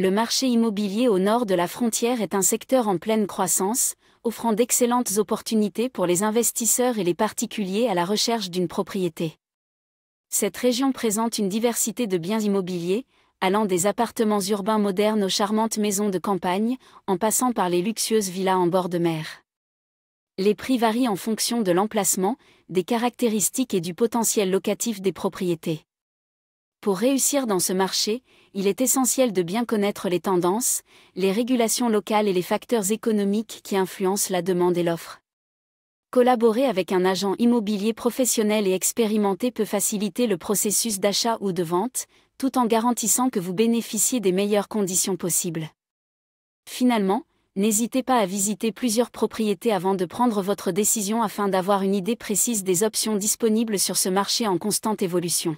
Le marché immobilier au nord de la frontière est un secteur en pleine croissance, offrant d'excellentes opportunités pour les investisseurs et les particuliers à la recherche d'une propriété. Cette région présente une diversité de biens immobiliers, allant des appartements urbains modernes aux charmantes maisons de campagne, en passant par les luxueuses villas en bord de mer. Les prix varient en fonction de l'emplacement, des caractéristiques et du potentiel locatif des propriétés. Pour réussir dans ce marché, il est essentiel de bien connaître les tendances, les régulations locales et les facteurs économiques qui influencent la demande et l'offre. Collaborer avec un agent immobilier professionnel et expérimenté peut faciliter le processus d'achat ou de vente, tout en garantissant que vous bénéficiez des meilleures conditions possibles. Finalement, n'hésitez pas à visiter plusieurs propriétés avant de prendre votre décision afin d'avoir une idée précise des options disponibles sur ce marché en constante évolution.